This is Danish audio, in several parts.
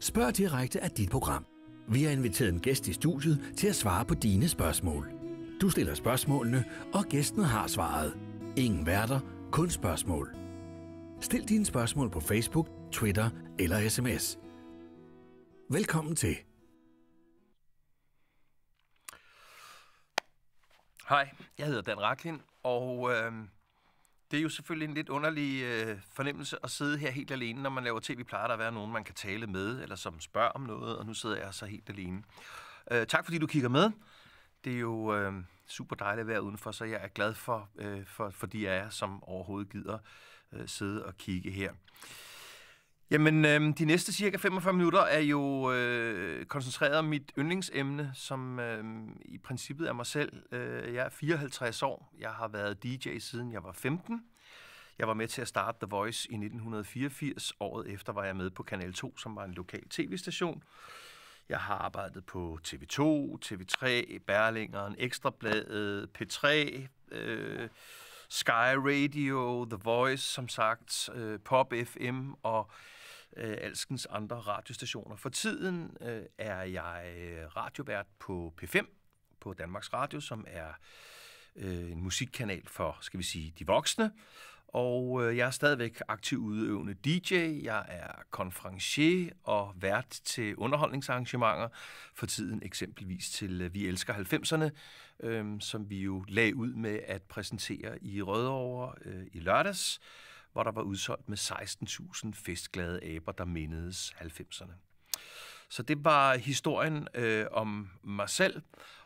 Spørg direkte af dit program. Vi har inviteret en gæst i studiet til at svare på dine spørgsmål. Du stiller spørgsmålene, og gæsten har svaret. Ingen værter, kun spørgsmål. Stil dine spørgsmål på Facebook, Twitter eller sms. Velkommen til. Hej, jeg hedder Dan Raklin, og øh, det er jo selvfølgelig en lidt underlig øh, fornemmelse at sidde her helt alene, når man laver tv. Plejer der at være nogen, man kan tale med, eller som spørger om noget, og nu sidder jeg så helt alene. Øh, tak fordi du kigger med. Det er jo øh, super dejligt at være udenfor, så jeg er glad for, øh, for, for de af jer, som overhovedet gider øh, sidde og kigge her. Jamen, øh, de næste cirka 45 minutter er jo øh, koncentreret om mit yndlingsemne, som øh, i princippet er mig selv. Øh, jeg er 54 år. Jeg har været DJ siden jeg var 15. Jeg var med til at starte The Voice i 1984. Året efter var jeg med på Kanal 2, som var en lokal tv-station. Jeg har arbejdet på TV2, TV3, Berlingeren, Ekstrabladet, P3, øh, Sky Radio, The Voice, som sagt, øh, Pop FM og øh, alskens andre radiostationer. For tiden øh, er jeg øh, radiovært på P5 på Danmarks Radio, som er øh, en musikkanal for, skal vi sige, de voksne. Og øh, jeg er stadigvæk aktiv udøvende DJ, jeg er konferencier og vært til underholdningsarrangementer, for tiden eksempelvis til øh, Vi Elsker 90'erne, øh, som vi jo lagde ud med at præsentere i Rødovre øh, i lørdags hvor der var udsolgt med 16.000 festglade aber, der mindedes 90'erne. Så det var historien øh, om mig selv,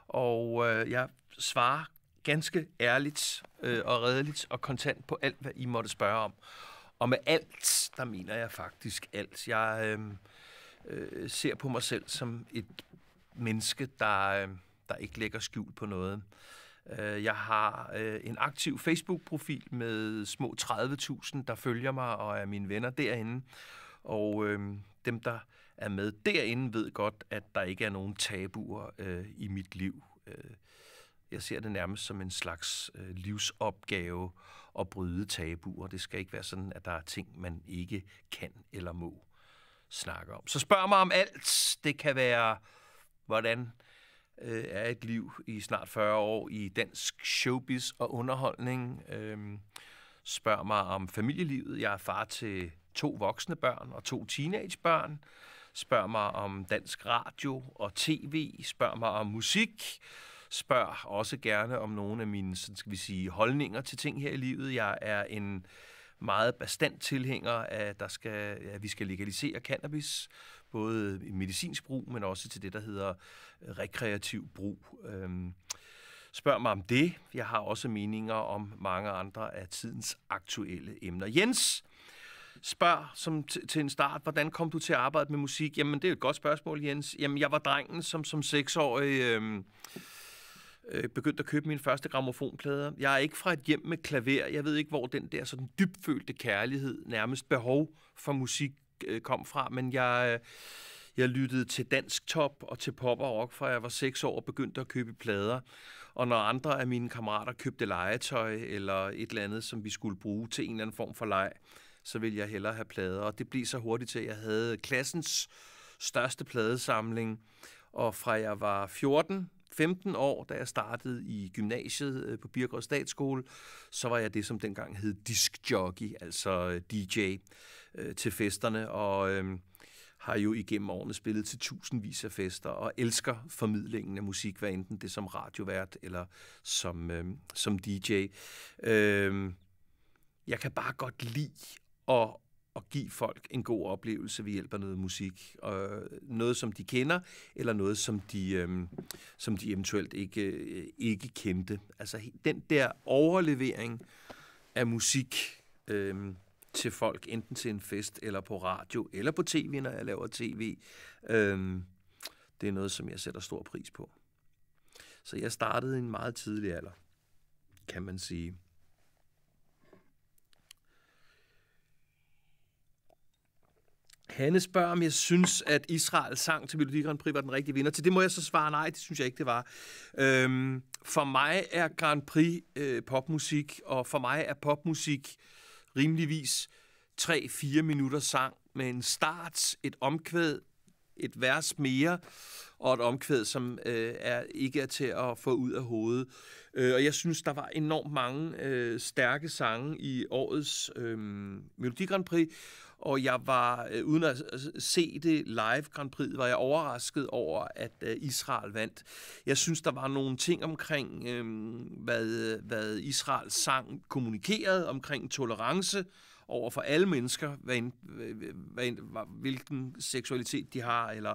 og øh, jeg svarer ganske ærligt øh, og redeligt og kontant på alt, hvad I måtte spørge om. Og med alt, der mener jeg faktisk alt. Jeg øh, øh, ser på mig selv som et menneske, der, øh, der ikke lægger skjul på noget. Øh, jeg har øh, en aktiv Facebook-profil med små 30.000, der følger mig og er mine venner derinde. Og øh, dem, der er med derinde, ved godt, at der ikke er nogen tabuer i mit liv. Jeg ser det nærmest som en slags livsopgave at bryde tabuer. Det skal ikke være sådan, at der er ting, man ikke kan eller må snakke om. Så spørg mig om alt. Det kan være, hvordan øh, er et liv i snart 40 år i dansk showbiz og underholdning. Øh, spørger mig om familielivet. Jeg er far til to voksne børn og to teenagebørn. Spørger mig om dansk radio og tv. Spørger mig om musik. Spørger også gerne om nogle af mine sådan skal vi sige, holdninger til ting her i livet. Jeg er en meget bestand tilhænger af, at, der skal, at vi skal legalisere cannabis både medicinsk brug, men også til det, der hedder øh, rekreativ brug. Øhm, spørg mig om det. Jeg har også meninger om mange andre af tidens aktuelle emner. Jens, spørg som t- til en start, hvordan kom du til at arbejde med musik? Jamen, det er et godt spørgsmål, Jens. Jamen, jeg var drengen, som som seksårig Øhm, øh, begyndte at købe min første gramofonplader. Jeg er ikke fra et hjem med klaver. Jeg ved ikke, hvor den der sådan dybfølte kærlighed, nærmest behov for musik, øh, kom fra, men jeg... Øh, jeg lyttede til dansk top og til pop og rock, fra jeg var seks år og begyndte at købe plader. Og når andre af mine kammerater købte legetøj eller et eller andet, som vi skulle bruge til en eller anden form for leg, så ville jeg hellere have plader. Og det blev så hurtigt til, at jeg havde klassens største pladesamling. Og fra jeg var 14, 15 år, da jeg startede i gymnasiet øh, på Birgård Statsskole, så var jeg det, som dengang hed diskjockey, altså øh, DJ øh, til festerne, og øh, har jo igennem årene spillet til tusindvis af fester, og elsker formidlingen af musik, hvad enten det er som radiovært eller som, øh, som DJ. Øh, jeg kan bare godt lide at, at give folk en god oplevelse ved hjælp af noget musik. Og noget, som de kender, eller noget, som de, øh, som de eventuelt ikke, øh, ikke kendte. Altså den der overlevering af musik, Øh, til folk, enten til en fest, eller på radio, eller på tv, når jeg laver tv. Øhm, det er noget, som jeg sætter stor pris på. Så jeg startede i en meget tidlig alder, kan man sige. Hanne spørger, om jeg synes, at Israels sang til Melodi Grand Prix var den rigtige vinder. Til det må jeg så svare nej, det synes jeg ikke, det var. Øhm, for mig er Grand Prix øh, popmusik, og for mig er popmusik rimeligvis 3-4 minutter sang med en start, et omkvæd, et vers mere, og et omkvæd, som øh, er, ikke er til at få ud af hovedet. Øh, og jeg synes, der var enormt mange øh, stærke sange i årets øh, Melodi Grand Prix, og jeg var, øh, uden at øh, se det live Grand Prix, var jeg overrasket over, at øh, Israel vandt. Jeg synes, der var nogle ting omkring, øh, hvad, hvad Israels sang kommunikerede, omkring tolerance, over for alle mennesker, hvad end, hvad hvad, hvilken seksualitet de har, eller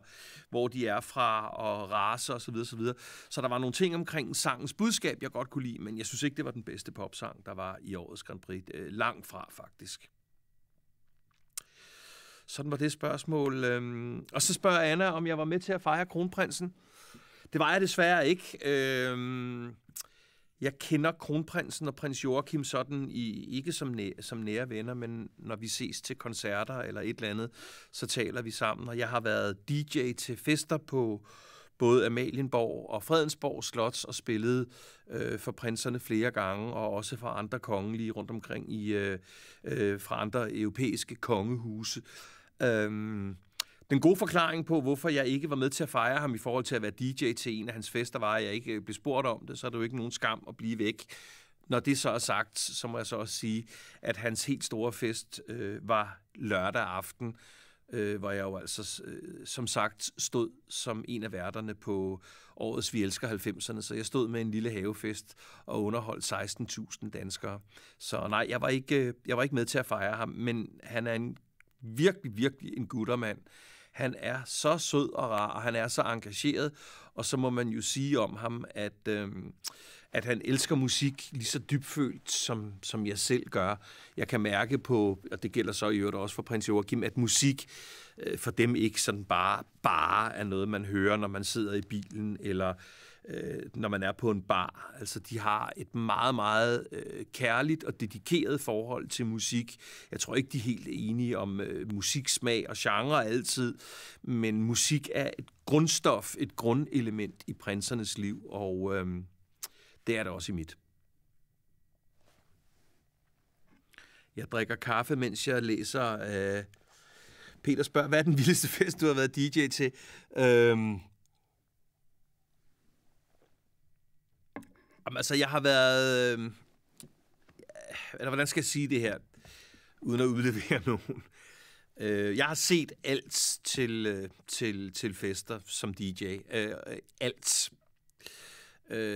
hvor de er fra, og race osv. Så, videre, så, videre. så der var nogle ting omkring sangens budskab, jeg godt kunne lide, men jeg synes ikke, det var den bedste popsang, der var i årets Grand Prix. Øh, langt fra, faktisk. Sådan var det spørgsmål. Øhm. og så spørger Anna, om jeg var med til at fejre kronprinsen. Det var jeg desværre ikke. Øhm, jeg kender kronprinsen og prins Joachim sådan, i, ikke som, som nære venner, men når vi ses til koncerter eller et eller andet, så taler vi sammen. Og jeg har været DJ til fester på både Amalienborg og Fredensborg Slots og spillet øh, for prinserne flere gange, og også for andre kongelige rundt omkring i øh, øh, fra andre europæiske kongehuse. Øhm, den gode forklaring på, hvorfor jeg ikke var med til at fejre ham i forhold til at være DJ til en af hans fester, var, at jeg ikke øh, blev spurgt om det, så er det jo ikke nogen skam at blive væk. Når det så er sagt, så må jeg så også sige, at hans helt store fest øh, var lørdag aften, øh, hvor jeg jo altså, øh, som sagt, stod som en af værterne på årets Vi Elsker 90'erne, så jeg stod med en lille havefest og underholdt 16.000 danskere. Så nej, jeg var, ikke, øh, jeg var ikke med til at fejre ham, men han er en virkelig, virkelig en guttermand. Han er så sød og rar, og han er så engageret, og så må man jo sige om ham, at, øh, at han elsker musik lige så dybfølt, som, som jeg selv gør. Jeg kan mærke på, og det gælder så i øvrigt også for prins Joachim, at musik øh, for dem ikke sådan bare, bare er noget, man hører, når man sidder i bilen, eller øh, når man er på en bar. Altså, de har et meget, meget øh, kærligt og dedikeret forhold til musik. Jeg tror ikke, de er helt enige om øh, musiksmag og genre altid, men musik er et grundstof, et grundelement i prinsernes liv, og øh, det er det også i mit. Jeg drikker kaffe, mens jeg læser... Øh, Peter spørger, hvad er den vildeste fest, du har været DJ til? Øhm, Jamen, altså, jeg har været... Øhm, eller hvordan skal jeg sige det her, uden at udlevere nogen? Øh, jeg har set alt til, øh, til, til fester som DJ. Øh, alt.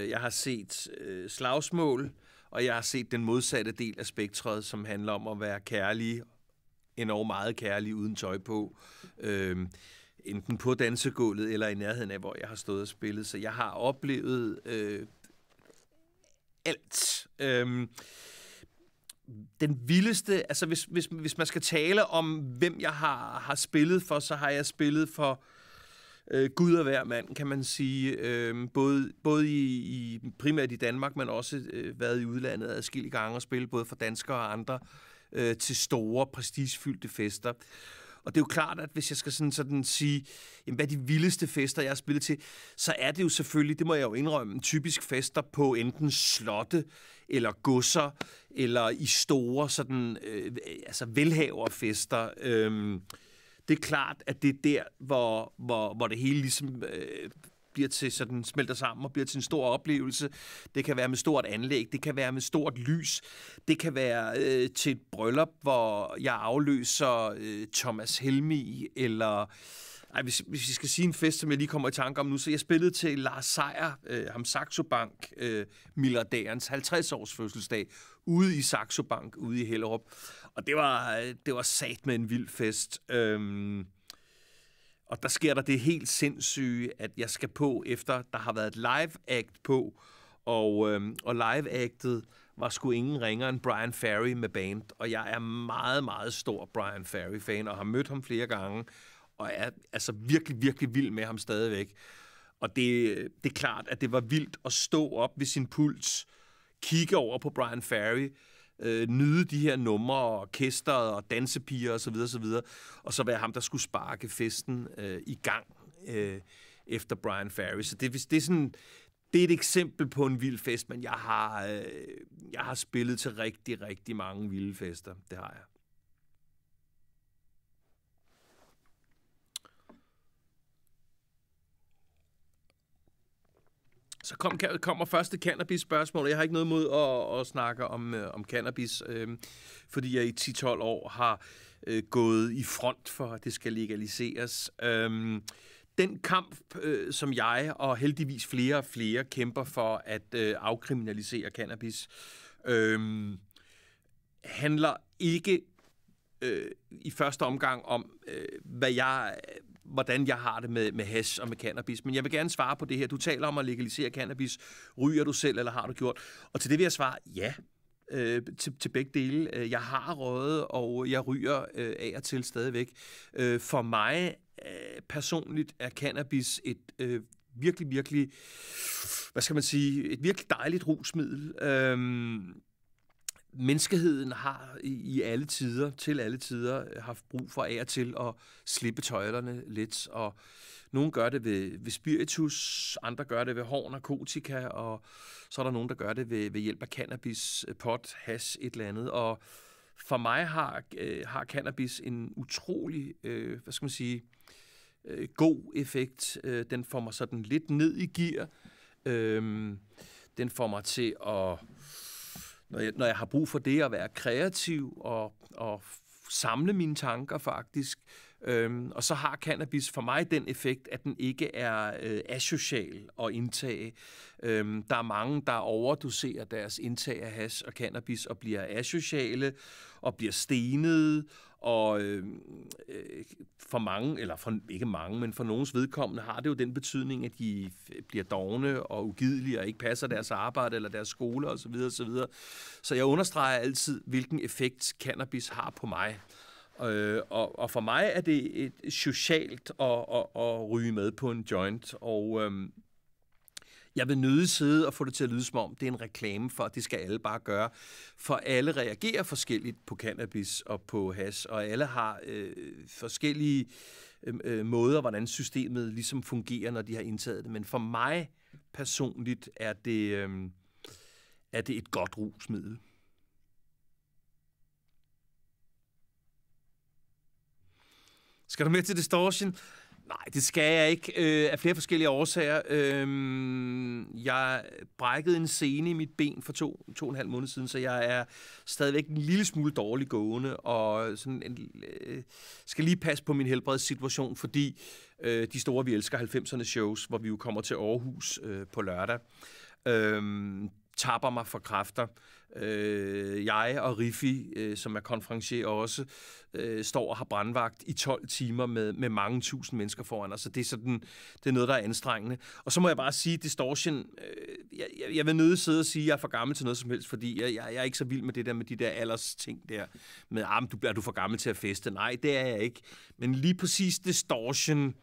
jeg har set slagsmål, og jeg har set den modsatte del af spektret, som handler om at være kærlig, enormt meget kærlig, uden tøj på. enten på dansegulvet eller i nærheden af, hvor jeg har stået og spillet. Så jeg har oplevet alt. Øhm, den vildeste, altså hvis, hvis, hvis man skal tale om, hvem jeg har, har spillet for, så har jeg spillet for øh, Gud og hver mand, kan man sige. Øhm, både både i, i primært i Danmark, men også øh, været i udlandet adskillige gange og spillet både for danskere og andre øh, til store, prestigefyldte fester. Og det er jo klart, at hvis jeg skal sådan, sådan sige, jamen, hvad er de vildeste fester, jeg har spillet til, så er det jo selvfølgelig, det må jeg jo indrømme, typisk fester på enten slotte eller godser, eller i store sådan, øh, altså velhaverfester. Øhm, det er klart, at det er der, hvor, hvor, hvor det hele ligesom øh, bliver til sådan, smelter sammen og bliver til en stor oplevelse. Det kan være med stort anlæg, det kan være med stort lys, det kan være øh, til et bryllup, hvor jeg afløser øh, Thomas Helmi, eller ej, hvis, hvis vi skal sige en fest, som jeg lige kommer i tanke om nu, så jeg spillede til Lars Seier, øh, ham Saxo Bank, øh, milliardærens 50-års fødselsdag, ude i Saxo Bank, ude i Hellerup. Og det var, øh, det var sat med en vild fest. Øh, og der sker der det helt sindssyge, at jeg skal på efter, der har været et live-act på, og, øhm, og live-actet var sgu ingen ringer end Brian Ferry med band, og jeg er meget, meget stor Brian Ferry-fan, og har mødt ham flere gange, og er altså virkelig, virkelig vild med ham stadigvæk. Og det, det er klart, at det var vildt at stå op ved sin puls, kigge over på Brian Ferry, øh, nyde de her numre og orkester og dansepiger osv. Og, så videre, og så være ham, der skulle sparke festen øh, i gang øh, efter Brian Ferry. Så det, det, er sådan, det er et eksempel på en vild fest, men jeg har, øh, jeg har spillet til rigtig, rigtig mange vilde fester. Det har jeg. Så kom, kommer første cannabis-spørgsmål. Jeg har ikke noget mod at, at snakke om, øh, om cannabis, øh, fordi jeg i 10-12 år har øh, gået i front for, at det skal legaliseres. Øh, den kamp, øh, som jeg og heldigvis flere og flere kæmper for at øh, afkriminalisere cannabis, øh, handler ikke øh, i første omgang om, øh, hvad jeg hvordan jeg har det med, med hash og med cannabis, men jeg vil gerne svare på det her. Du taler om at legalisere cannabis. Ryger du selv, eller har du gjort? Og til det vil jeg svare, ja, øh, til, til begge dele. Øh, jeg har røget, og jeg ryger øh, af og til stadigvæk. Øh, for mig øh, personligt er cannabis et... Øh, virkelig, virkelig, hvad skal man sige, et virkelig dejligt rusmiddel. Øhm, menneskeheden har i alle tider, til alle tider, øh, haft brug for af og til at slippe tøjlerne lidt. Og nogle gør det ved, ved spiritus, andre gør det ved hård narkotika, og så er der nogen, der gør det ved, ved hjælp af cannabis, øh, pot, hash, et eller andet. Og for mig har, øh, har cannabis en utrolig, øh, hvad skal man sige, øh, god effekt. Øh, den får mig sådan lidt ned i gear. Øh, den får mig til at når jeg, når jeg har brug for det at være kreativ og, og samle mine tanker faktisk. Øhm, og så har cannabis for mig den effekt, at den ikke er øh, asocial at indtage. Øhm, der er mange, der overdoserer deres indtag af has og cannabis og bliver asociale og bliver stenede og øh, øh, for mange, eller for, ikke mange, men for nogens vedkommende har det jo den betydning, at de bliver dogne og ugidelige og ikke passer deres arbejde eller deres skole osv. osv. Så jeg understreger altid, hvilken effekt cannabis har på mig. Øh, og, og for mig er det et socialt at, at, at ryge med på en joint. Og... Øh, jeg vil nøde sidde og få det til at lyde som om, det er en reklame for, at det skal alle bare gøre. For alle reagerer forskelligt på cannabis og på has, og alle har øh, forskellige øh, øh, måder, hvordan systemet ligesom fungerer, når de har indtaget det. Men for mig personligt er det, øh, er det et godt rusmiddel. Skal du med til Distortion? Nej, det skal jeg ikke, øh, af flere forskellige årsager. Øh, jeg brækkede en sene i mit ben for to, to og en halv måned siden, så jeg er stadigvæk en lille smule dårlig gående, og sådan en, øh, skal lige passe på min helbredssituation, fordi øh, de store, vi elsker 90'erne shows, hvor vi jo kommer til Aarhus øh, på lørdag, øh, tapper mig for kræfter. Øh, jeg og Riffi, øh, som er konferencier også, øh, står og har brandvagt i 12 timer med, med mange tusind mennesker foran os, så det er, sådan, det er noget, der er anstrengende. Og så må jeg bare sige, distortion, øh, jeg, jeg, jeg vil nødt sidde og sige, at jeg er for gammel til noget som helst, fordi jeg, jeg, jeg er ikke så vild med det der med de der alders ting der, med, ah, du, er du for gammel til at feste? Nej, det er jeg ikke. Men lige præcis distortion, øh,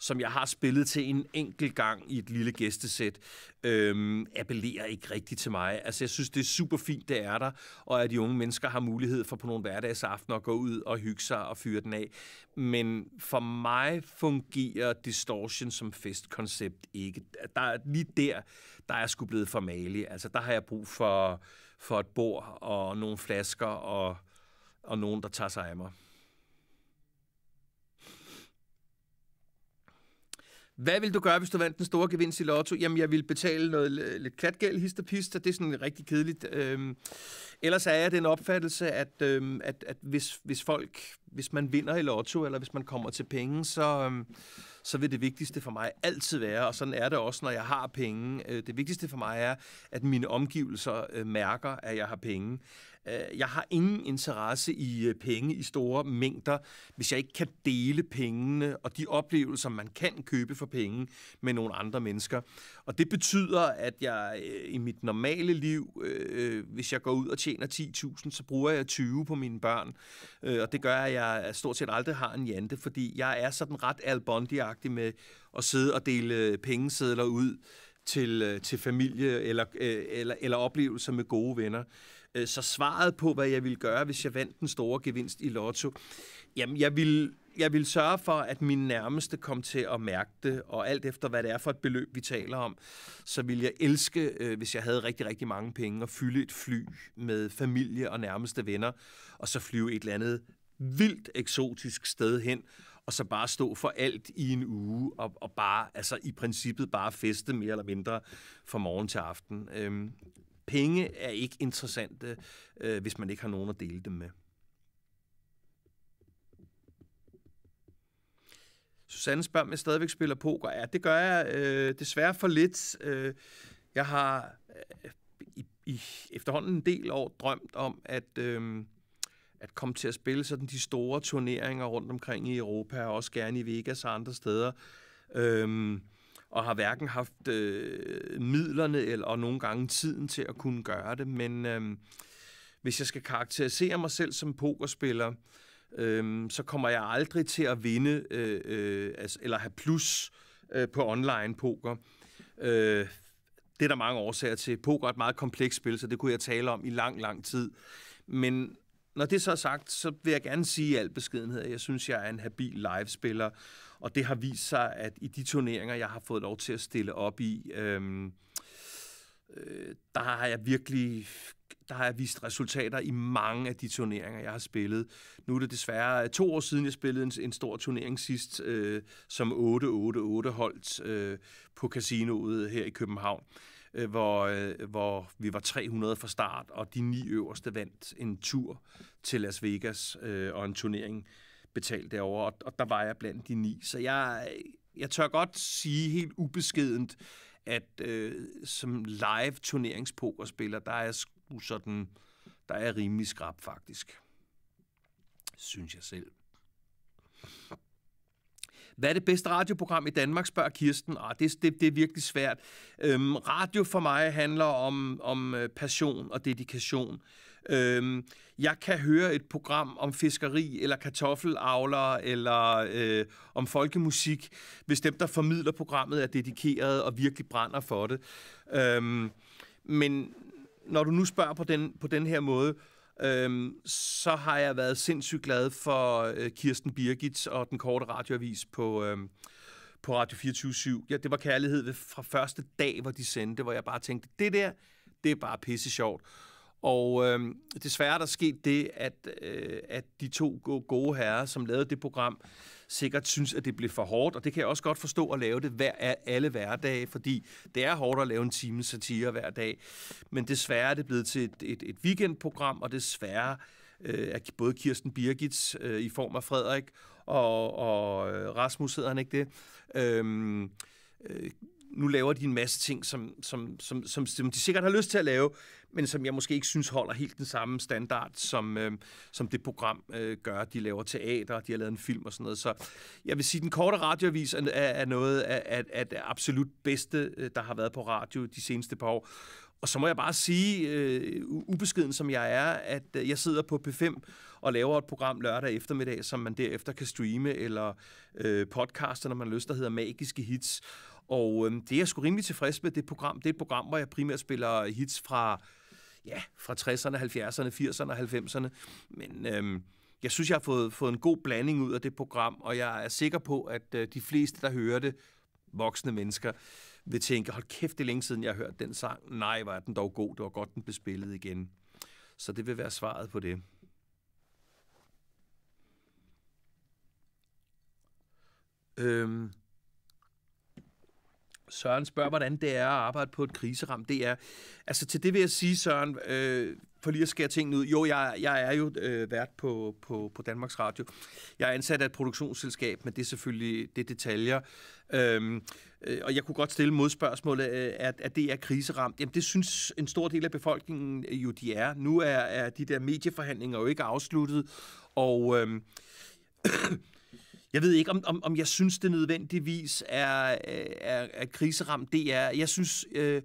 som jeg har spillet til en enkelt gang i et lille gæstesæt, øhm, appellerer ikke rigtigt til mig. Altså, jeg synes, det er super fint, det er der, og at de unge mennesker har mulighed for på nogle hverdagsaftener at gå ud og hygge sig og fyre den af. Men for mig fungerer Distortion som festkoncept ikke. Der er lige der, der er sgu blevet for malig. Altså, der har jeg brug for, for et bord og nogle flasker og, og nogen, der tager sig af mig. Hvad vil du gøre, hvis du vandt den store gevinst i lotto? Jamen, jeg vil betale noget lidt klatgæld, histerpist, og det er sådan rigtig kedeligt. Øhm, ellers er jeg den opfattelse, at, øhm, at, at hvis, hvis folk hvis man vinder i lotto, eller hvis man kommer til penge, så, øhm, så vil det vigtigste for mig altid være, og sådan er det også, når jeg har penge. Øh, det vigtigste for mig er, at mine omgivelser øh, mærker, at jeg har penge. Øh, jeg har ingen interesse i penge i store mængder, hvis jeg ikke kan dele pengene og de oplevelser, man kan købe for penge med nogle andre mennesker. Og det betyder, at jeg i mit normale liv, hvis jeg går ud og tjener 10.000, så bruger jeg 20 på mine børn. og det gør, at jeg jeg stort set aldrig har en jante, fordi jeg er sådan ret Al bondi med at sidde og dele øh, pengesedler ud til, øh, til familie eller, øh, eller, eller oplevelser med gode venner. Så svaret på, hvad jeg ville gøre, hvis jeg vandt den store gevinst i lotto, jamen jeg ville, jeg ville sørge for, at mine nærmeste kom til at mærke det, og alt efter, hvad det er for et beløb, vi taler om, så ville jeg elske, hvis jeg havde rigtig, rigtig mange penge, at fylde et fly med familie og nærmeste venner, og så flyve et eller andet vildt eksotisk sted hen, og så bare stå for alt i en uge, og, og bare, altså i princippet bare feste mere eller mindre fra morgen til aften. Øhm, penge er ikke interessante, øh, hvis man ikke har nogen at dele dem med. Susanne spørger, om jeg stadigvæk spiller poker. Ja, det gør jeg øh, desværre for lidt. Øh, jeg har øh, i, i efterhånden en del år drømt om, at... Øh, at komme til at spille sådan de store turneringer rundt omkring i Europa, og også gerne i Vegas og andre steder. Øhm, og har hverken haft øh, midlerne eller og nogle gange tiden til at kunne gøre det. Men øhm, hvis jeg skal karakterisere mig selv som pokerspiller, øhm, så kommer jeg aldrig til at vinde øh, øh, altså, eller have plus øh, på online poker. Øh, det er der mange årsager til. Poker er et meget komplekst spil, så det kunne jeg tale om i lang, lang tid. Men når det så er sagt, så vil jeg gerne sige i al beskedenhed, at jeg synes, jeg er en habil livespiller, og det har vist sig, at i de turneringer, jeg har fået lov til at stille op i, øhm, øh, der har jeg virkelig der har jeg vist resultater i mange af de turneringer, jeg har spillet. Nu er det desværre øh, to år siden, jeg spillede en, en stor turnering sidst, øh, som 8-8-8 holdt øh, på casinoet her i København øh, hvor, øh, hvor vi var 300 fra start, og de ni øverste vandt en tur til Las Vegas øh, og en turnering betalt derovre, og, og der var jeg blandt de ni. Så jeg, jeg tør godt sige helt ubeskedent, at øh, som live turneringspokerspiller, der er jeg sådan, der er rimelig skrab faktisk. Synes jeg selv. Hvad er det bedste radioprogram i Danmark, spørger Kirsten. Ah, det, det, det er virkelig svært. Øhm, radio for mig handler om, om øh, passion og dedikation. Øhm, jeg kan høre et program om fiskeri, eller kartoffelavlere, eller øh, om folkemusik, hvis dem, der formidler programmet, er dedikeret og virkelig brænder for det. Øhm, men når du nu spørger på den, på den her måde, øh, øhm, så har jeg været sindssygt glad for øh, Kirsten Birgit og den korte radioavis på, øhm, på Radio 24 ja, Det var kærlighed ved, fra første dag, hvor de sendte, hvor jeg bare tænkte, det der, det er bare pisse sjovt. Og øh, desværre er der sket det, at, øh, at de to gode herrer, som lavede det program, øh, sikkert synes, at det blev for hårdt, og det kan jeg også godt forstå at lave det hver, alle hverdage, fordi det er hårdt at lave en times satire hver dag. Men desværre er det blevet til et, et, et weekendprogram, og desværre øh, er både Kirsten Birgits øh, i form af Frederik og, og øh, Rasmus hedder han ikke det, øhm, øh, øh, nu laver de en masse ting, som, som, som, som, som de sikkert har lyst til at lave, men som jeg måske ikke synes holder helt den samme standard, som, øh, som det program øh, gør. De laver teater, de har lavet en film og sådan noget. Så jeg vil sige, at den korte radioavis er, er noget af, af, det absolut bedste, øh, der har været på radio de seneste par år. Og så må jeg bare sige, øh, ubeskeden som jeg er, at øh, jeg sidder på P5 og laver et program lørdag eftermiddag, som man derefter kan streame eller øh, podcaster, når man har lyst, der hedder Magiske Hits. Og øh, det er jeg sgu rimelig tilfreds med, det program. Det er et program, hvor jeg primært spiller hits fra, ja, fra 60'erne, 70'erne, 80'erne og 90'erne. Men øh, jeg synes, jeg har fået, fået en god blanding ud af det program, og jeg er sikker på, at øh, de fleste, der hører det, voksne mennesker, vil tænke, hold kæft, det er længe siden, jeg har hørt den sang. Nej, var den dog god. Det var godt, den blev spillet igen. Så det vil være svaret på det. Øhm, Søren spørger, hvordan det er at arbejde på et kriseramt. Det er, altså til det vil jeg sige, Søren, øh, for lige at skære tingene ud. Jo, jeg, jeg er jo øh, vært på, på, på Danmarks Radio. Jeg er ansat af et produktionsselskab, men det er selvfølgelig det er detaljer. Øhm, øh, og jeg kunne godt stille modspørgsmålet, øh, at, at det er kriseramt. Jamen, det synes en stor del af befolkningen øh, jo, de er. Nu er, er de der medieforhandlinger jo ikke afsluttet, og... Øh, jeg ved ikke, om, om, om jeg synes, det nødvendigvis er, øh, er, er kriseramt. Det er, jeg synes... Øh,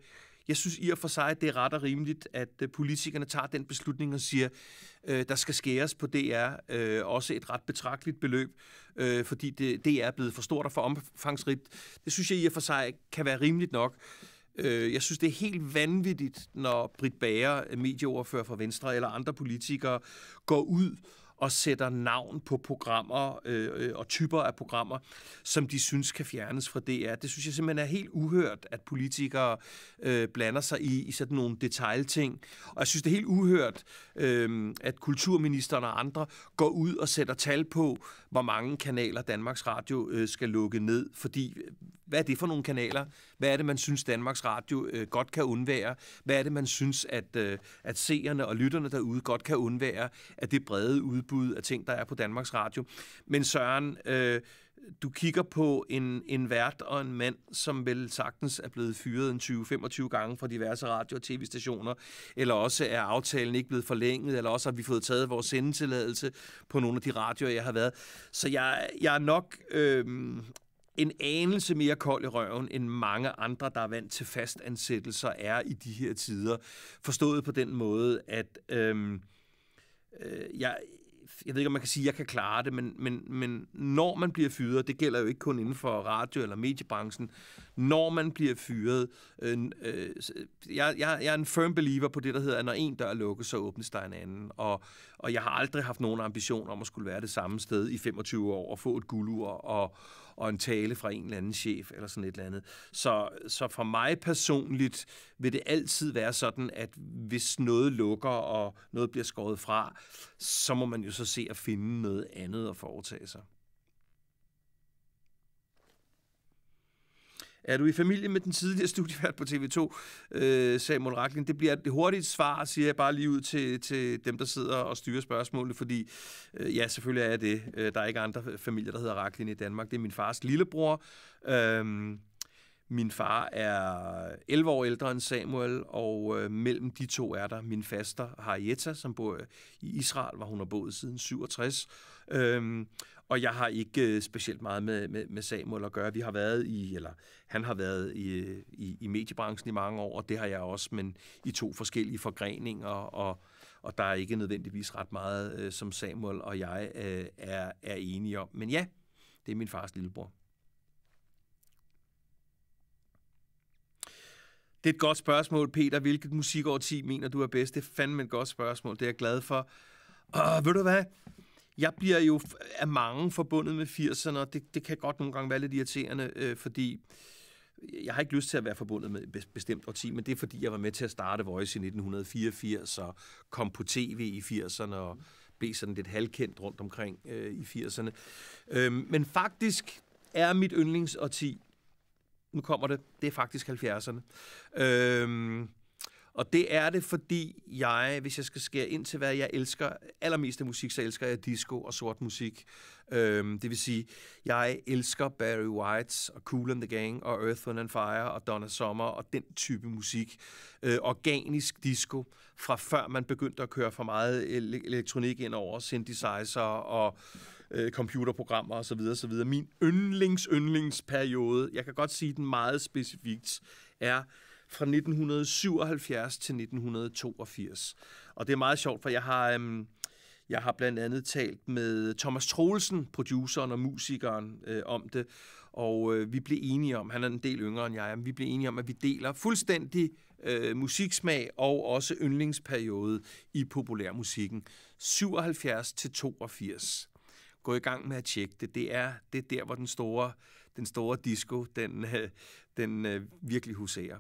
jeg synes i og for sig, at det er ret og rimeligt, at øh, politikerne tager den beslutning og siger, øh, der skal skæres på DR, øh, også et ret betragteligt beløb, øh, fordi det, DR er blevet for stort og for omfangsrigt. Det synes jeg i og for sig kan være rimeligt nok. Øh, jeg synes, det er helt vanvittigt, når Britt Bager, medieordfører fra Venstre, eller andre politikere går ud og sætter navn på programmer øh, øh, og typer af programmer, som de synes kan fjernes fra DR. Det synes jeg simpelthen er helt uhørt, at politikere øh, blander sig i, i sådan nogle detaljting. Og jeg synes, det er helt uhørt, øh, at kulturministeren og andre går ud og sætter tal på, hvor mange kanaler Danmarks Radio øh, skal lukke ned. Fordi, øh, hvad er det for nogle kanaler? Hvad er det, man synes, Danmarks Radio øh, godt kan undvære? Hvad er det, man synes, at, øh, at seerne og lytterne derude godt kan undvære af det brede udbud af ting, der er på Danmarks Radio? Men Søren, øh, du kigger på en, en vært og en mand, som vel sagtens er blevet fyret en 20-25 gange fra diverse radio- og tv-stationer, eller også er aftalen ikke blevet forlænget, eller også har vi fået taget vores sendetilladelse på nogle af de radioer, jeg har været. Så jeg, jeg er nok øh, en anelse mere kold i røven, end mange andre, der er vant til fastansættelser, er i de her tider. Forstået på den måde, at øhm, øh, jeg, jeg ved ikke, om man kan sige, at jeg kan klare det, men, men, men når man bliver fyret, det gælder jo ikke kun inden for radio- eller mediebranchen, når man bliver fyret, øh, øh, jeg, jeg, jeg er en firm believer på det, der hedder, at når en dør lukket, så åbnes der en anden, og, og jeg har aldrig haft nogen ambition om at skulle være det samme sted i 25 år og få et guldur og, og en tale fra en eller anden chef eller sådan et eller andet. Så, så for mig personligt vil det altid være sådan, at hvis noget lukker og noget bliver skåret fra, så må man jo så se at finde noget andet at foretage sig. Er du i familie med den tidligere studievært på TV2, øh, Samuel Raklin? Det bliver et hurtigt svar, siger jeg bare lige ud til, til dem, der sidder og styrer spørgsmålet, fordi øh, ja, selvfølgelig er jeg det. Øh, der er ikke andre familier, der hedder Raklin i Danmark. Det er min fars lillebror. Øh, min far er 11 år ældre end Samuel, og øh, mellem de to er der min faster Harietta, som bor øh, i Israel, hvor hun har boet siden 67. Øhm, og jeg har ikke øh, specielt meget med, med, med Samuel at gøre. Vi har været i, eller han har været i, i, i mediebranchen i mange år, og det har jeg også, men i to forskellige forgreninger, og, og der er ikke nødvendigvis ret meget, øh, som Samuel og jeg øh, er, er enige om. Men ja, det er min fars lillebror. Det er et godt spørgsmål, Peter. Hvilket musikårti mener du er bedst? Det er fandme et godt spørgsmål. Det er jeg glad for. Og ved du hvad? Jeg bliver jo af mange forbundet med 80'erne, og det, det kan godt nogle gange være lidt irriterende, øh, fordi jeg har ikke lyst til at være forbundet med et bestemt årti, men det er fordi, jeg var med til at starte Voice i 1984 og kom på tv i 80'erne og blev sådan lidt halvkendt rundt omkring øh, i 80'erne. Øh, men faktisk er mit yndlingsårti nu kommer det, det er faktisk 70'erne. Øhm, og det er det, fordi jeg, hvis jeg skal skære ind til, hvad jeg elsker allermest af musik, så elsker jeg disco og sort musik. Øhm, det vil sige, jeg elsker Barry White og Cool and the Gang og Earth, Wind and Fire og Donna Summer og den type musik. Øh, organisk disco, fra før man begyndte at køre for meget elektronik ind over synthesizer og øh, computerprogrammer osv. osv. Min yndlings, yndlingsperiode, jeg kan godt sige den meget specifikt, er fra 1977 til 1982. Og det er meget sjovt, for jeg har... øhm, jeg har blandt andet talt med Thomas Troelsen, produceren og musikeren, øh, om det, og øh, vi blev enige om, han er en del yngre end jeg men vi blev enige om, at vi deler fuldstændig øh, musiksmag og også yndlingsperiode i populærmusikken. 77 til 82 gå i gang med at tjekke det. Det er, det er der, hvor den store, den store disco, den, øh, den øh, virkelig huserer.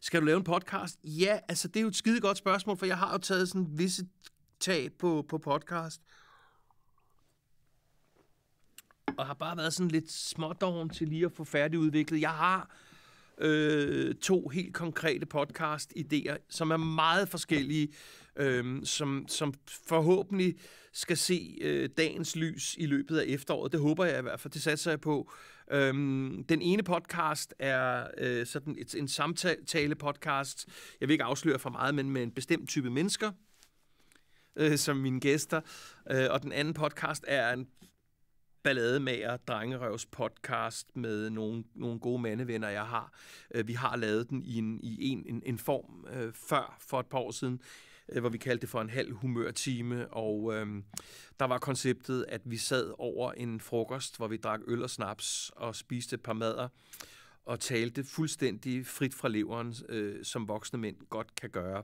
Skal du lave en podcast? Ja, altså det er jo et skide godt spørgsmål, for jeg har jo taget sådan visse tag på, på podcast. Og har bare været sådan lidt smådoven til lige at få færdigudviklet. Jeg har øh, to helt konkrete podcast-idéer, som er meget forskellige, øh, som, som forhåbentlig skal se øh, dagens lys i løbet af efteråret. Det håber jeg i hvert fald. Det satser jeg på. Øhm, den ene podcast er øh, sådan et, en samtale-podcast. Jeg vil ikke afsløre for meget, men med en bestemt type mennesker øh, som mine gæster. Øh, og den anden podcast er en ballademager drengerøvs podcast med nogle, nogle gode mandevenner, jeg har. Øh, vi har lavet den i en, i en, en, en form øh, før, for et par år siden, øh, hvor vi kaldte det for en halv humørtime, og øh, der var konceptet, at vi sad over en frokost, hvor vi drak øl og snaps og spiste et par mader, og talte fuldstændig frit fra leveren, øh, som voksne mænd godt kan gøre.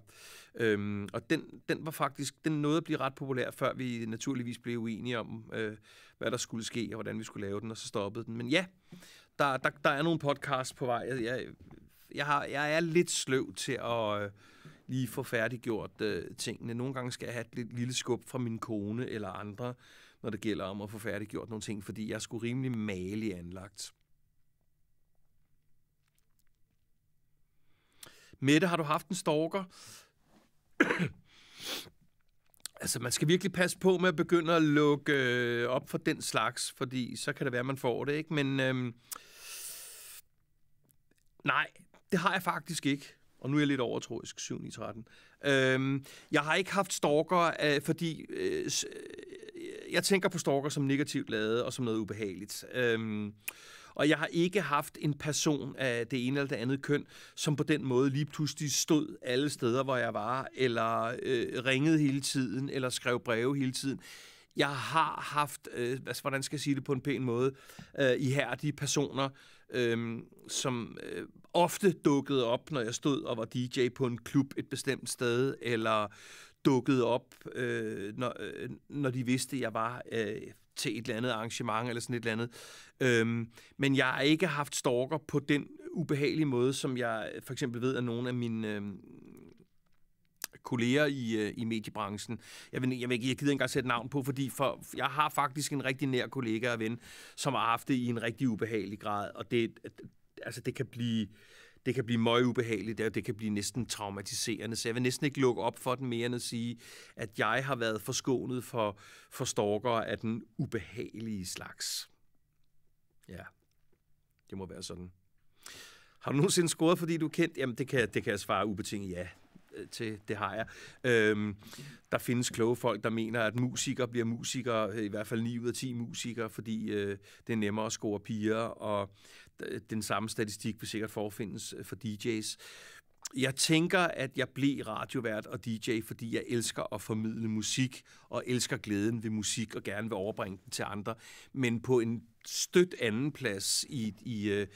Øhm, og den, den var faktisk, den nåede at blive ret populær, før vi naturligvis blev uenige om, øh, hvad der skulle ske, og hvordan vi skulle lave den, og så stoppede den. Men ja, der, der, der er nogle podcasts på vej. Jeg, jeg, har, jeg er lidt sløv til at øh, lige få færdiggjort øh, tingene. Nogle gange skal jeg have et lidt lille skub fra min kone eller andre, når det gælder om at få færdiggjort nogle ting, fordi jeg skulle rimelig malig anlagt. Mette, har du haft en stalker? altså, man skal virkelig passe på med at begynde at lukke øh, op for den slags, fordi så kan det være, man får det, ikke? Men øh, nej, det har jeg faktisk ikke. Og nu er jeg lidt overtroisk, 7 i 13. Øhm, jeg har ikke haft stalker, øh, fordi øh, øh, jeg tænker på stalker som negativt lavet og som noget ubehageligt. Øhm, og jeg har ikke haft en person af det ene eller det andet køn, som på den måde lige pludselig stod alle steder, hvor jeg var, eller øh, ringede hele tiden, eller skrev breve hele tiden jeg har haft, øh, altså, hvordan skal jeg sige det på en pæn måde, øh, ihærdige personer, øh, som øh, ofte dukkede op, når jeg stod og var DJ på en klub et bestemt sted, eller dukkede op, øh, når, øh, når de vidste, at jeg var øh, til et eller andet arrangement eller sådan et eller andet. Øhm, men jeg har ikke haft stalker på den ubehagelige måde, som jeg for eksempel ved, at nogle af mine øhm, kolleger i, øh, i mediebranchen. Jeg, vil, jeg, vil, jeg gider ikke engang sætte navn på, fordi for, jeg har faktisk en rigtig nær kollega og ven, som har haft det i en rigtig ubehagelig grad, og det, altså det kan blive det kan blive meget ubehageligt, og det kan blive næsten traumatiserende. Så jeg vil næsten ikke lukke op for den mere end at sige, at jeg har været forskånet for, for stalker af den ubehagelige slags. Ja, det må være sådan. Har du nogensinde scoret, fordi du er kendt? Jamen, det kan, det kan jeg svare ubetinget ja øh, til, det har jeg. Øhm, der findes kloge folk, der mener, at musikere bliver musikere, i hvert fald 9 ud af 10 musikere, fordi øh, det er nemmere at score piger, og Øh, den samme statistik vil sikkert forfindes øh, for DJ's. Jeg tænker, at jeg blev radiovært og DJ, fordi jeg elsker at formidle musik, og elsker glæden ved musik, og gerne vil overbringe den til andre. Men på en stødt anden plads i, øh,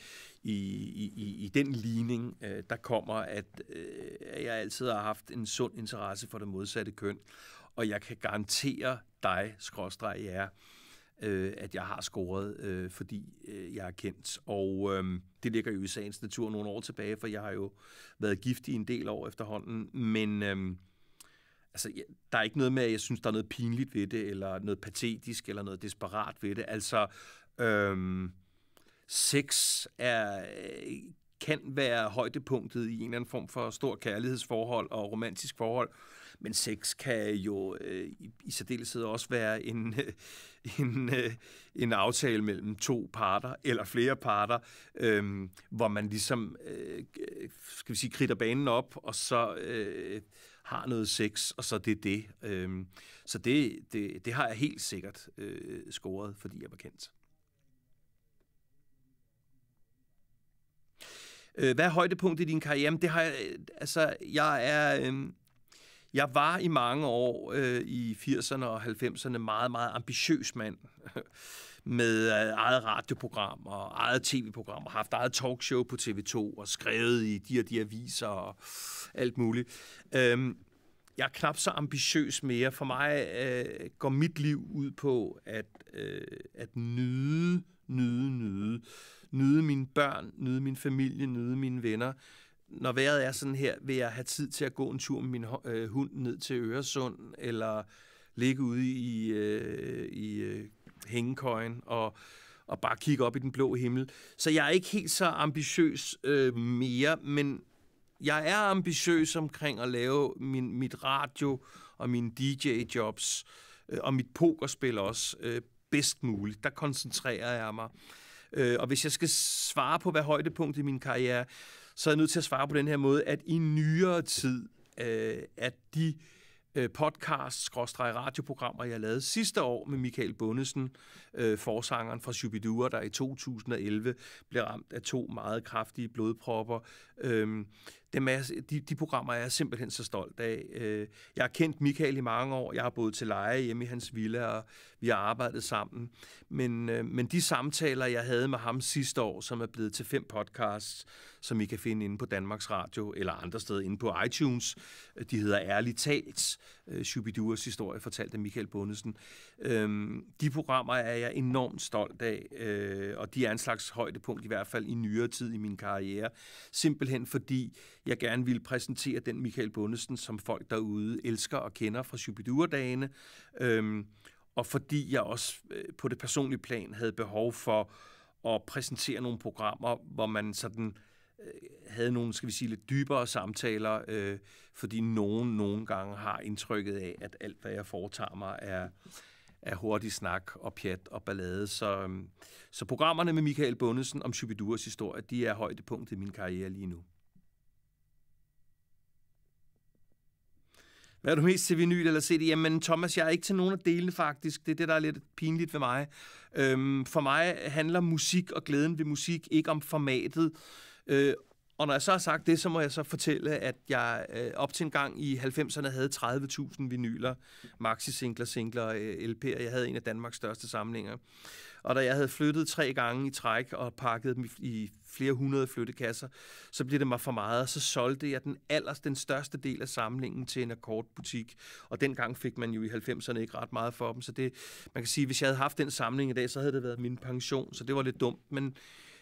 i, i, i, i den ligning, der kommer, at, at jeg altid har haft en sund interesse for det modsatte køn. Og jeg kan garantere dig, skråstreg jer, ja, øh, at jeg har scoret, øh, fordi øh, jeg er kendt. Og øh, det ligger jo i sagens natur nogle år tilbage, for jeg har jo været gift i en del år efterhånden. Men øh, altså, jeg, der er ikke noget med, at jeg synes, der er noget pinligt ved det, eller noget patetisk, eller noget desperat ved det. Altså, øh, sex er... Øh, kan være højdepunktet i en eller anden form for stor kærlighedsforhold og romantisk forhold. Men sex kan jo øh, i, i særdeleshed også være en, øh, en, øh, en aftale mellem to parter eller flere parter, øh, hvor man ligesom øh, skal vi sige, kritter banen op, og så øh, har noget sex, og så det er det. Øh, så det, det, det har jeg helt sikkert øh, scoret, fordi jeg var kendt. Øh, hvad er højdepunktet i din karriere? Jamen, det har jeg, øh, altså, jeg er, øh, jeg var i mange år øh, i 80'erne og 90'erne meget, meget ambitiøs mand med øh, eget radioprogram og eget tv-program og haft eget talkshow på TV2 og skrevet i de og de aviser og alt muligt. Øhm, jeg er knap så ambitiøs mere. For mig øh, går mit liv ud på at, øh, at nyde, nyde, nyde. Nyde mine børn, nyde min familie, nyde mine venner når vejret er sådan her, vil jeg have tid til at gå en tur med min øh, hund ned til Øresund, eller ligge ude i, øh, i øh, hængekøjen og, og bare kigge op i den blå himmel. Så jeg er ikke helt så ambitiøs øh, mere, men jeg er ambitiøs omkring at lave min, mit radio og mine DJ-jobs øh, og mit pokerspil også øh, bedst muligt. Der koncentrerer jeg mig. Øh, og hvis jeg skal svare på, hvad højdepunktet i min karriere så er jeg nødt til at svare på den her måde, at i nyere tid, øh, at de øh, podcast-radioprogrammer, jeg lavede sidste år med Michael Bundesen, øh, forsangeren fra Shubidua, der i 2011 blev ramt af to meget kraftige blodpropper. Øh, dem er, de, de programmer er jeg simpelthen så stolt af. Øh, jeg har kendt Michael i mange år, jeg har boet til leje hjemme i hans villa, og vi har arbejdet sammen. Men, øh, men de samtaler, jeg havde med ham sidste år, som er blevet til fem podcasts, som I kan finde inde på Danmarks Radio eller andre steder inde på iTunes, øh, de hedder Ærligt Talt, øh, historie, fortalt af Michael Bundesen. Øhm, de programmer er jeg enormt stolt af, øh, og de er en slags højdepunkt, i hvert fald i nyere tid i min karriere. Simpelthen fordi jeg gerne ville præsentere den Michael Bundesen, som folk derude elsker og kender fra shubidur dagene Øhm, og fordi jeg også øh, på det personlige plan havde behov for at præsentere nogle programmer, hvor man sådan Øh, havde nogle, skal vi sige, lidt dybere samtaler, øh, fordi nogen nogle gange har indtrykket af, at alt, hvad jeg foretager mig, er, er hurtig snak og pjat og ballade. Så, øh, så programmerne med Michael Bundesen om Shubiduras historie, de er højdepunktet i min karriere lige nu. Hvad er du mest til vinyl eller CD? Jamen, Thomas, jeg er ikke til nogen af delene faktisk. Det er det, der er lidt pinligt ved mig. Øhm, for mig handler musik og glæden ved musik ikke om formatet, Øh, og når jeg så har sagt det, så må jeg så fortælle, at jeg øh, op til en gang i 90'erne havde 30.000 vinyler, maxi-singler, singler og øh, LP'er. Jeg havde en af Danmarks største samlinger. Og da jeg havde flyttet tre gange i træk og pakket dem i flere hundrede flyttekasser, så blev det mig for meget, og så solgte jeg den allers, den største del af samlingen til en akkordbutik. Og dengang fik man jo i 90'erne ikke ret meget for dem, så det, man kan sige, hvis jeg havde haft den samling i dag, så havde det været min pension, så det var lidt dumt, men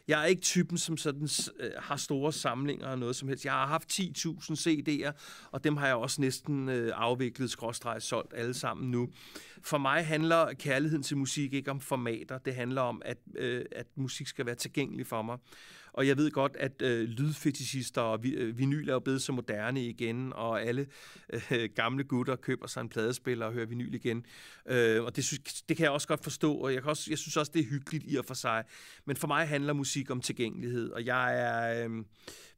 jeg er ikke typen, som sådan øh, har store samlinger og noget som helst. Jeg har haft 10.000 CD'er, og dem har jeg også næsten øh, afviklet, skråstreget, solgt alle sammen nu. For mig handler kærligheden til musik ikke om formater. Det handler om, at, øh, at musik skal være tilgængelig for mig. Og jeg ved godt, at øh, lydfetishister og vi, øh, vinyl er jo blevet så moderne igen, og alle øh, gamle gutter køber sig en pladespiller og hører vinyl igen. Øh, og det, synes, det kan jeg også godt forstå, og jeg, kan også, jeg synes også, det er hyggeligt i og for sig. Men for mig handler musik om tilgængelighed, og jeg er, øh,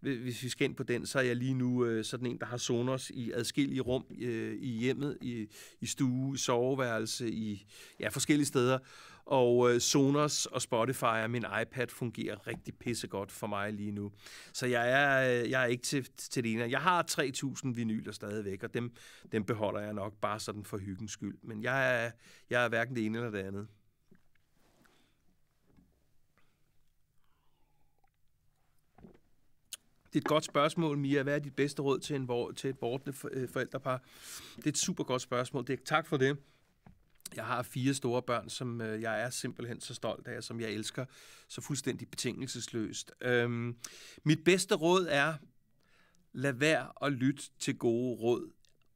hvis vi skal ind på den, så er jeg lige nu øh, sådan en, der har Sonos i adskillige rum øh, i hjemmet, i, i stue, i soveværelse, i ja, forskellige steder. Og øh, Sonos og Spotify og min iPad fungerer rigtig pissegodt for mig lige nu. Så jeg er, øh, jeg er ikke til, til det ene. Jeg har 3.000 vinyler stadigvæk, og dem, dem beholder jeg nok bare sådan for hyggens skyld. Men jeg er, jeg er hverken det ene eller det andet. Det er et godt spørgsmål, Mia. Hvad er dit bedste råd til, en, til et bortende øh, forældrepar? Det er et super godt spørgsmål. Det er, tak for det. Jeg har fire store børn, som øh, jeg er simpelthen så stolt af, som jeg elsker så fuldstændig betingelsesløst. Øhm, mit bedste råd er, lad være at lytte til gode råd,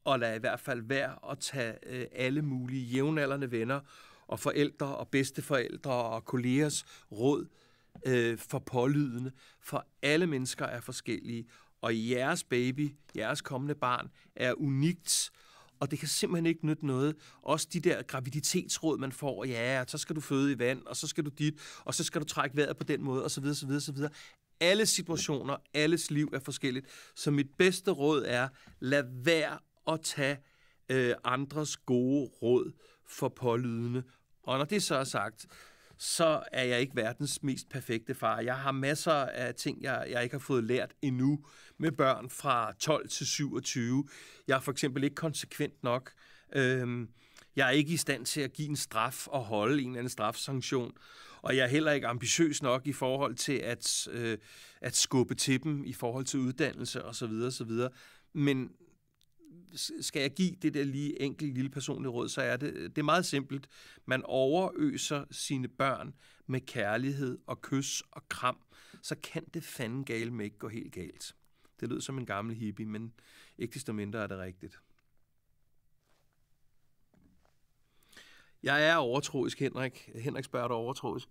og lad i hvert fald være at tage øh, alle mulige jævnaldrende venner og forældre og bedsteforældre og kollegers råd øh, for pålydende, for alle mennesker er forskellige, og jeres baby, jeres kommende barn, er unikt, og det kan simpelthen ikke nytte noget. Også de der graviditetsråd, man får, ja, så skal du føde i vand, og så skal du dit, og så skal du trække vejret på den måde, osv., osv., osv. Alle situationer, alles liv er forskelligt. Så mit bedste råd er, lad være at tage øh, andres gode råd for pålydende. Og når det så er sagt, så er jeg ikke verdens mest perfekte far. Jeg har masser af ting, jeg, jeg ikke har fået lært endnu med børn fra 12 til 27. Jeg er for eksempel ikke konsekvent nok. Øhm, jeg er ikke i stand til at give en straf og holde en eller anden strafsanktion. Og jeg er heller ikke ambitiøs nok i forhold til at, øh, at skubbe til dem i forhold til uddannelse osv. osv. Men skal jeg give det der lige enkelt lille personlige råd, så er det, det er meget simpelt. Man overøser sine børn med kærlighed og kys og kram, så kan det fanden gale med ikke gå helt galt. Det lyder som en gammel hippie, men ikke desto mindre er det rigtigt. Jeg er overtroisk, Henrik. Henrik spørger dig overtroisk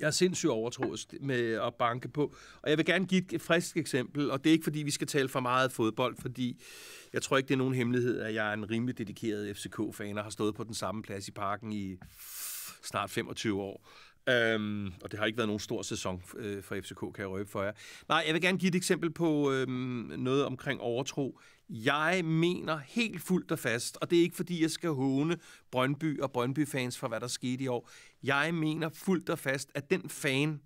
jeg er sindssygt overtroet med at banke på. Og jeg vil gerne give et frisk eksempel, og det er ikke, fordi vi skal tale for meget fodbold, fordi jeg tror ikke, det er nogen hemmelighed, at jeg er en rimelig dedikeret FCK-fan og har stået på den samme plads i parken i snart 25 år. Øhm, og det har ikke været nogen stor sæson øh, for FCK, kan jeg røbe for jer. Nej, jeg vil gerne give et eksempel på øhm, noget omkring overtro. Jeg mener helt fuldt og fast, og det er ikke fordi, jeg skal håne Brøndby og Brøndby-fans for, hvad der skete i år. Jeg mener fuldt og fast, at den fan,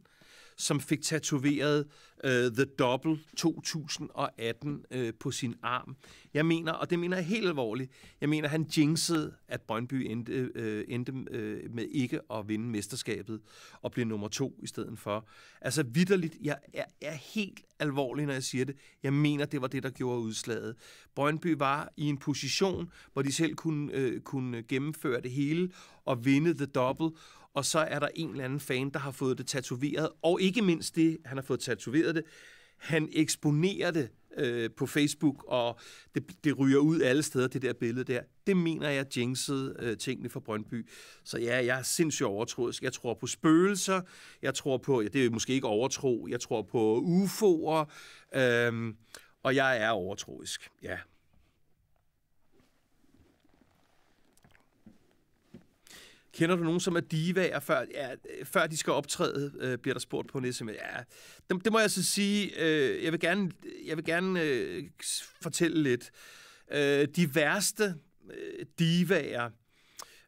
som fik tatoveret uh, The Double 2018 uh, øh, på sin arm. Jeg mener, og det mener jeg helt alvorligt, jeg mener, han jinxede, at Brøndby endte, uh, endte uh, med ikke at vinde mesterskabet og blive nummer to i stedet for. Altså vidderligt, jeg er, er helt alvorlig, når jeg siger det. Jeg mener, det var det, der gjorde udslaget. Brøndby var i en position, hvor de selv kunne, uh, kunne gennemføre det hele og vinde The Double, og så er der en eller anden fan, der har fået det tatoveret, og ikke mindst det, han har fået tatoveret det, han eksponerer det øh, på Facebook, og det, det ryger ud alle steder, det der billede der. Det mener jeg jinxede øh, tingene for Brøndby. Så ja, jeg er sindssygt overtroisk. Jeg tror på spøgelser, jeg tror på, ja, det er måske ikke overtro, jeg tror på UFO'er, øh, og jeg er overtroisk, ja. Kender du nogen, som er divaer, før, ja, før de skal optræde, øh, bliver der spurgt på en sms. Ja, det, det må jeg så sige. Øh, jeg vil gerne, jeg vil gerne øh, fortælle lidt. Øh, de værste øh, divaer,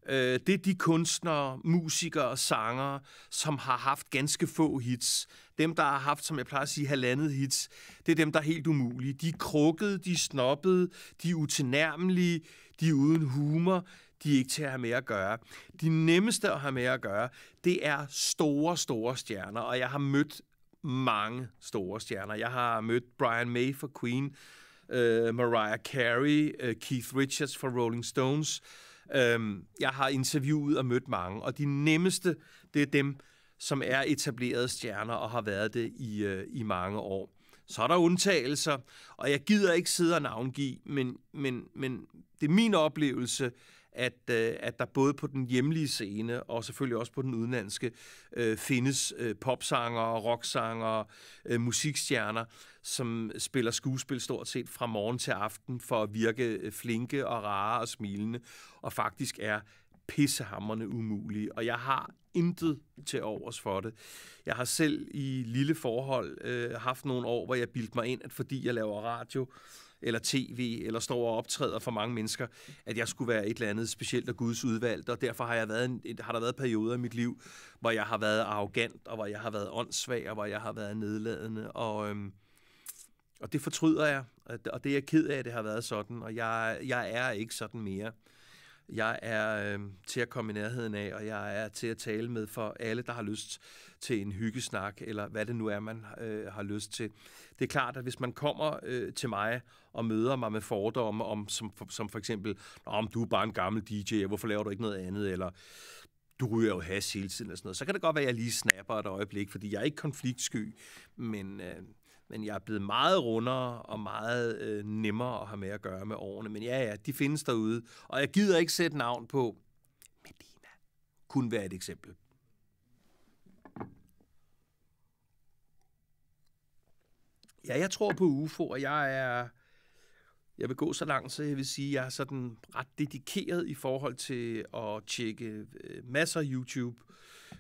øh, det er de kunstnere, musikere og sangere, som har haft ganske få hits. Dem, der har haft, som jeg plejer at sige, halvandet hits, det er dem, der er helt umulige. De er krukkede, de er snobbede, de er utilnærmelige, de er uden humor de er ikke til at have med at gøre. De nemmeste at have med at gøre, det er store, store stjerner, og jeg har mødt mange store stjerner. Jeg har mødt Brian May for Queen, øh, Mariah Carey, øh, Keith Richards for Rolling Stones. Øh, jeg har interviewet og mødt mange, og de nemmeste, det er dem, som er etablerede stjerner og har været det i, øh, i mange år. Så er der undtagelser, og jeg gider ikke sidde og navngive, men, men, men det er min oplevelse, at, øh, at der både på den hjemlige scene og selvfølgelig også på den udenlandske øh, findes øh, popsanger, rocksanger, øh, musikstjerner, som spiller skuespil stort set fra morgen til aften for at virke øh, flinke og rare og smilende, og faktisk er pissehammerne umulige, og jeg har intet til overs for det. Jeg har selv i lille forhold øh, haft nogle år, hvor jeg bildte mig ind, at fordi jeg laver radio, øh, eller tv, eller står og optræder for mange mennesker, at jeg skulle være et eller andet specielt af Guds udvalgt, og derfor har, jeg været en, har der været perioder i mit liv, hvor jeg har været arrogant, og hvor jeg har været åndssvag, og hvor jeg har været nedladende, og, øhm, og det fortryder jeg, og det er jeg ked af, at det har været sådan, og jeg, jeg er ikke sådan mere jeg er øh, til at komme i nærheden af, og jeg er til at tale med for alle, der har lyst til en hyggesnak, eller hvad det nu er, man øh, har lyst til. Det er klart, at hvis man kommer øh, til mig og møder mig med fordomme, om, som, som for eksempel, om du er bare en gammel DJ, hvorfor laver du ikke noget andet, eller du ryger jo has hele tiden og sådan noget. Så kan det godt være, at jeg lige snapper et øjeblik, fordi jeg er ikke konfliktsky, men øh, men jeg er blevet meget rundere og meget øh, nemmere at have med at gøre med årene. Men ja, ja, de findes derude, og jeg gider ikke sætte navn på. Medina kunne være et eksempel. Ja, jeg tror på UFO, og jeg er... Jeg vil gå så langt, så jeg vil sige, at jeg er sådan ret dedikeret i forhold til at tjekke øh, masser af YouTube,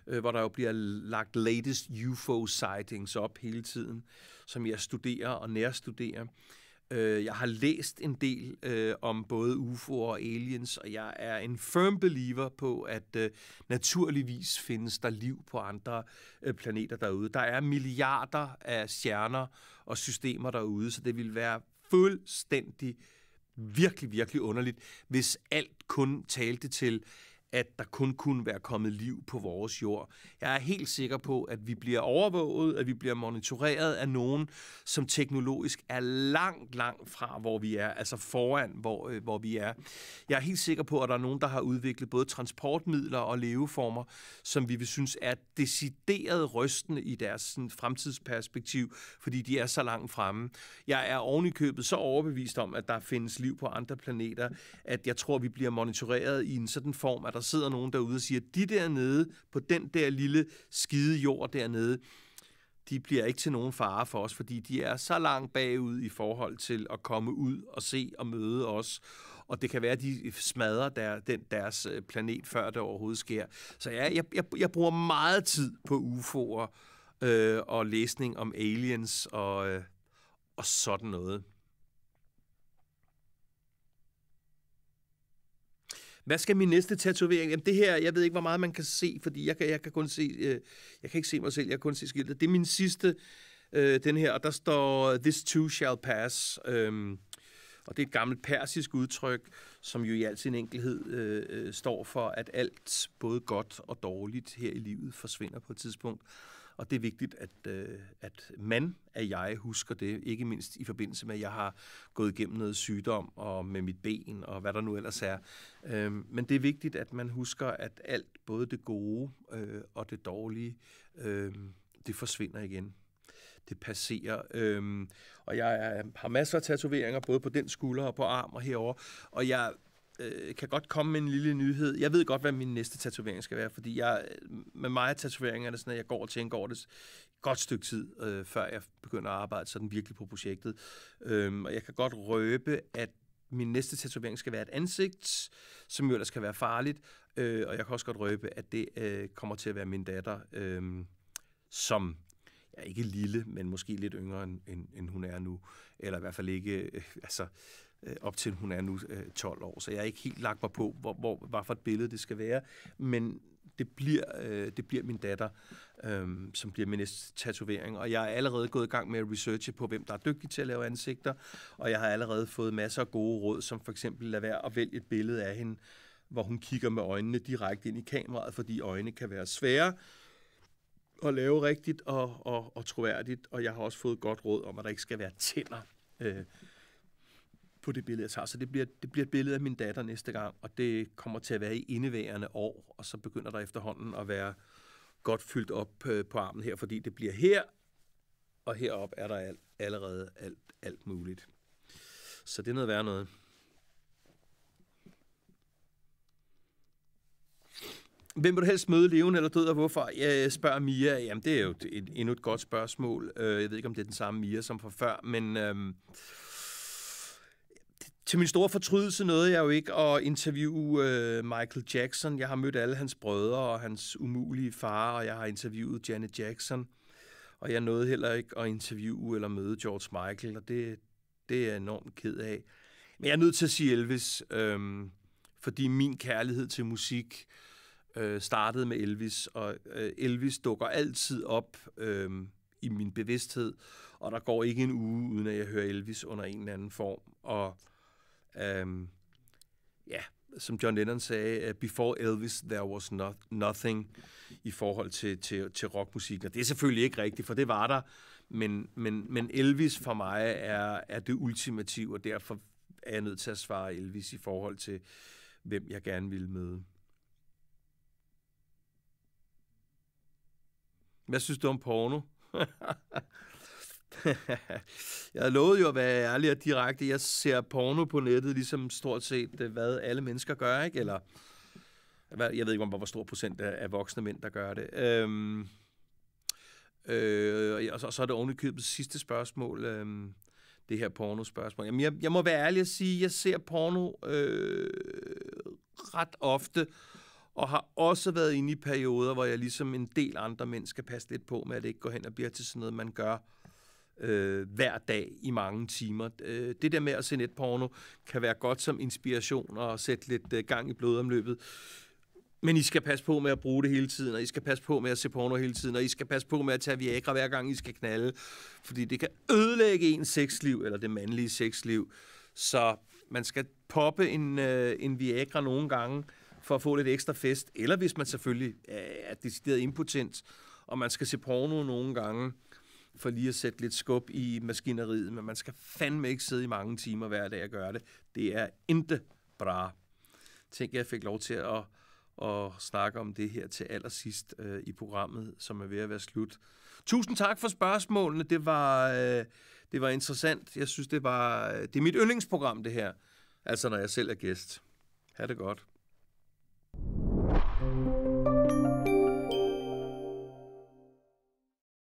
øh, hvor der jo bliver lagt latest UFO sightings op hele tiden som jeg studerer og nærstuderer. Øh, jeg har læst en del øh, om både UFO'er og aliens, og jeg er en firm believer på, at øh, naturligvis findes der liv på andre øh, planeter derude. Der er milliarder af stjerner og systemer derude, så det vil være fuldstændig virkelig, virkelig underligt, hvis alt kun talte til, at der kun kunne være kommet liv på vores jord. Jeg er helt sikker på, at vi bliver overvåget, at vi bliver monitoreret af nogen, som teknologisk er langt, langt fra, hvor vi er, altså foran, hvor, øh, hvor vi er. Jeg er helt sikker på, at der er nogen, der har udviklet både transportmidler og leveformer, som vi vil synes er decideret rystende i deres sådan, fremtidsperspektiv, fordi de er så langt fremme. Jeg er ovenikøbet så overbevist om, at der findes liv på andre planeter, at jeg tror, vi bliver monitoreret i en sådan form, at der sidder nogen derude og siger, de dernede på den der lille skide jord dernede, de bliver ikke til nogen fare for os, fordi de er så langt bagud i forhold til at komme ud og se og møde os. Og det kan være, at de smadrer der, den, deres øh, planet, før det overhovedet sker. Så ja, jeg, jeg, jeg bruger meget tid på UFO'er øh, og læsning om aliens og, øh, og sådan noget. Hvad skal min næste tatovering? Jamen det her, jeg ved ikke, hvor meget man kan se, fordi jeg kan, jeg kan kun se, øh, jeg kan ikke se mig selv, jeg kan kun se skiltet. Det er min sidste, øh, den her, og der står, this too shall pass. Øhm, og det er et gammelt persisk udtryk, som jo i al sin enkelhed øh, øh, står for, at alt, både godt og dårligt her i livet, forsvinder på et tidspunkt. Og det er vigtigt, at, øh, at man af jeg husker det, ikke mindst i forbindelse med, at jeg har gået igennem noget sygdom og med mit ben og hvad der nu ellers er. Øh, men det er vigtigt, at man husker, at alt, både det gode øh, og det dårlige, øh, det forsvinder igen det passerer. Øh, og jeg har masser af tatoveringer, både på den skulder og på arm og herover. Og jeg øh, kan godt komme med en lille nyhed. Jeg ved godt, hvad min næste tatovering skal være, fordi jeg, øh, med mig tatoveringer er det sådan, at jeg går og tænker over det et godt stykke tid, øh, før jeg begynder at arbejde sådan virkelig på projektet. Øhm, og jeg kan godt røbe, at min næste tatovering skal være et ansigt, som jo ellers kan være farligt. Øh, og jeg kan også godt røbe, at det øh, kommer til at være min datter, øh, som ja, ikke lille, men måske lidt yngre, end, end, end hun er nu. Eller i hvert fald ikke, øh, altså, Øh, op til hun er nu 12 øh, år. Så jeg er ikke helt lagt mig på, hvor, hvor, hvad for et billede det skal være. Men det bliver, øh, det bliver min datter, øh, som bliver min næste tatovering. Og jeg er allerede gået i gang med at researche på, hvem der er dygtig til at lave ansigter. Og jeg har allerede fået masser af gode råd, som for eksempel lad være at vælge et billede af hende, hvor hun kigger med øjnene direkte ind i kameraet, fordi øjne kan være svære at lave rigtigt og, og, og troværdigt. Og jeg har også fået godt råd om, at der ikke skal være tænder øh, på det billede, jeg tager. Så det bliver, det bliver et billede af min datter næste gang, og det kommer til at være i indeværende år, og så begynder der efterhånden at være godt fyldt op øh, på armen her, fordi det bliver her, og herop er der alt, allerede alt, alt muligt. Så det er noget værd noget. Hvem vil du helst møde, levende eller død, og hvorfor? Jeg spørger Mia. Jamen, det er jo et, endnu et godt spørgsmål. Øh, jeg ved ikke, om det er den samme Mia som fra før, men øhm, til min store fortrydelse nåede jeg jo ikke at interviewe øh, Michael Jackson. Jeg har mødt alle hans brødre og hans umulige far, og jeg har interviewet Janet Jackson. Og jeg nåede heller ikke at interviewe eller møde George Michael, og det, det er jeg enormt ked af. Men jeg er nødt til at sige Elvis, øh, fordi min kærlighed til musik øh, startede med Elvis, og øh, Elvis dukker altid op øh, i min bevidsthed, og der går ikke en uge, uden at jeg hører Elvis under en eller anden form. Og Um, ja, som John Lennon sagde, øh, before Elvis, there was not, nothing i forhold til, til, til rockmusik. Og det er selvfølgelig ikke rigtigt, for det var der. Men, men, men Elvis for mig er, er det ultimative, og derfor er jeg nødt til at svare Elvis i forhold til, hvem jeg gerne ville møde. Hvad synes du om porno? jeg lovede jo at være ærlig og direkte. Jeg ser porno på nettet, ligesom stort set, øh, hvad alle mennesker gør, ikke? Eller, jeg ved ikke, hvor stor procent af voksne mænd, der gør det. Øhm, øh, og, så, og så er det købet sidste spørgsmål, øhm, det her porno-spørgsmål. Jamen, jeg, jeg må være ærlig og sige, jeg ser porno øh, ret ofte, og har også været inde i perioder, hvor jeg ligesom en del andre mænd skal passe lidt på med, at det ikke går hen og bliver til sådan noget, man gør øh, hver dag i mange timer. Øh, det der med at se netporno kan være godt som inspiration og sætte lidt øh, gang i blodomløbet. Men I skal passe på med at bruge det hele tiden, og I skal passe på med at se porno hele tiden, og I skal passe på med at tage Viagra hver gang, I skal knalde, fordi det kan ødelægge ens sexliv, eller det mandlige sexliv. Så man skal poppe en, øh, en Viagra nogle gange for at få lidt ekstra fest, eller hvis man selvfølgelig er decideret impotent, og man skal se porno nogle gange, for lige at sætte lidt skub i maskineriet, men man skal fandme ikke sidde i mange timer hver dag og gøre det. Det er ikke bra. Tænk, jeg fik lov til at, at snakke om det her til allersidst øh, i programmet, som er ved at være slut. Tusind tak for spørgsmålene. Det var, øh, det var interessant. Jeg synes, det var øh, det er mit yndlingsprogram, det her. Altså, når jeg selv er gæst. Ha' det godt. thank you